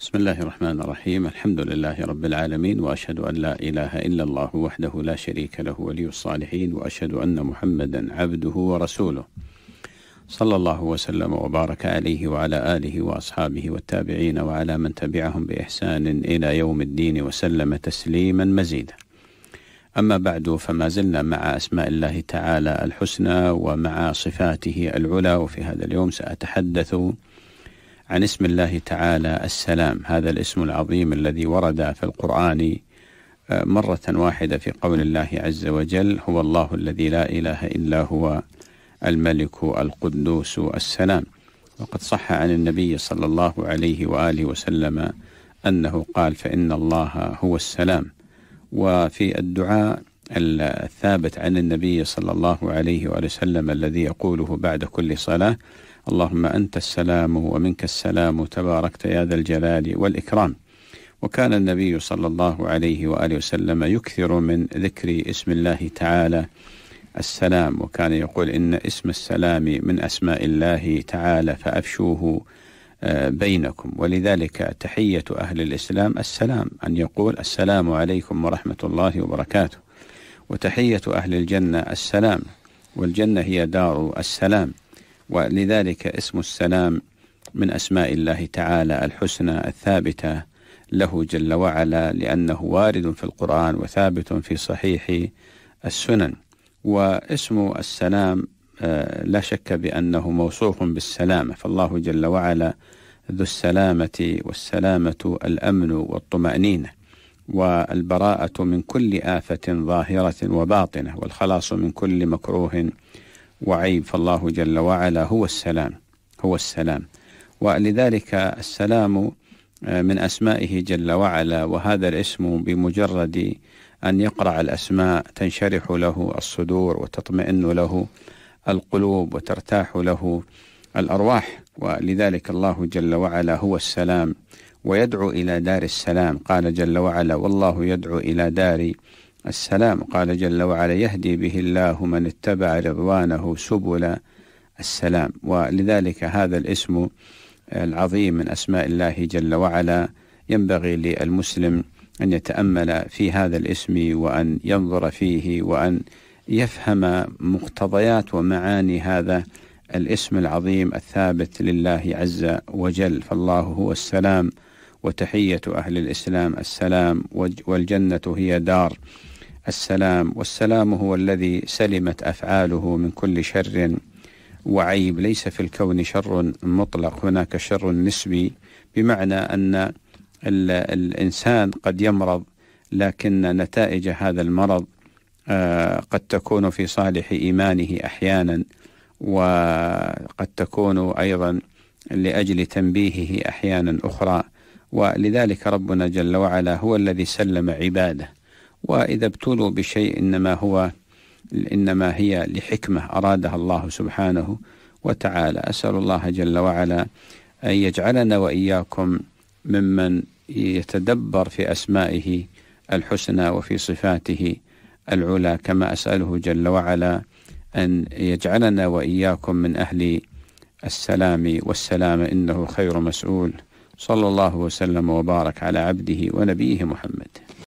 بسم الله الرحمن الرحيم الحمد لله رب العالمين وأشهد أن لا إله إلا الله وحده لا شريك له ولي الصالحين وأشهد أن محمدا عبده ورسوله صلى الله وسلم وبارك عليه وعلى آله وأصحابه والتابعين وعلى من تبعهم بإحسان إلى يوم الدين وسلم تسليما مزيدا أما بعد فما زلنا مع أسماء الله تعالى الحسنى ومع صفاته العلى وفي هذا اليوم سأتحدث عن اسم الله تعالى السلام هذا الاسم العظيم الذي ورد في القرآن آه، مرة واحدة في قول الله عز وجل هو الله الذي لا إله إلا هو الملك القدوس السلام وقد صح عن النبي صلى الله عليه وآله وسلم أنه قال فإن الله هو السلام وفي الدعاء الثابت عن النبي صلى الله عليه وآله وسلم الذي يقوله بعد كل صلاة اللهم أنت السلام ومنك السلام تباركت يا ذا الجلال والإكرام وكان النبي صلى الله عليه وآله وسلم يكثر من ذكر اسم الله تعالى السلام وكان يقول إن اسم السلام من أسماء الله تعالى فأفشوه آه، بينكم ولذلك تحية أهل الإسلام السلام أن يقول السلام عليكم ورحمة الله وبركاته وتحية أهل الجنة السلام والجنة هي دار السلام ولذلك اسم السلام من أسماء الله تعالى الحسنى الثابتة له جل وعلا لأنه وارد في القرآن وثابت في صحيح السنن واسم السلام آه، لا شك بأنه موصوف بالسلامة فالله جل وعلا ذو السلامة والسلامة الأمن والطمأنينة والبراءة من كل آفة ظاهرة وباطنة والخلاص من كل مكروه وعيب فالله جل وعلا هو السلام هو السلام ولذلك السلام آه، من أسمائه جل وعلا وهذا الاسم بمجرد أن يقرع الأسماء تنشرح له الصدور وتطمئن له القلوب وترتاح له الأرواح ولذلك الله جل وعلا هو السلام ويدعو إلى دار السلام قال جل وعلا والله يدعو إلى دار السلام قال جل وعلا يهدي به الله من اتبع رضوانه سبل السلام ولذلك هذا الاسم العظيم من أسماء الله جل وعلا ينبغي للمسلم أن يتأمل في هذا الاسم وأن ينظر فيه وأن يفهم مقتضيات ومعاني هذا الاسم العظيم الثابت لله عز وجل فالله هو السلام وتحية أهل الإسلام السلام والجنة هي دار السلام والسلام هو الذي سلمت أفعاله من كل شر وعيب ليس في الكون شر مطلق هناك شر نسبي بمعنى أن الإنسان قد يمرض لكن نتائج هذا المرض آه، قد تكون في صالح إيمانه أحيانا وقد تكون أيضا لأجل تنبيهه أحيانا أخرى ولذلك ربنا جل وعلا هو الذي سلم عباده وإذا ابتلوا بشيء إنما هو إنما هي لحكمة أرادها الله سبحانه وتعالى أسأل الله جل وعلا أن يجعلنا وإياكم ممن يتدبر في أسمائه الحسنى وفي صفاته العلى كما أسأله جل وعلا أن يجعلنا وإياكم من أهل السلام والسلام إنه خير مسؤول صلى الله وسلم وبارك على عبده ونبيه محمد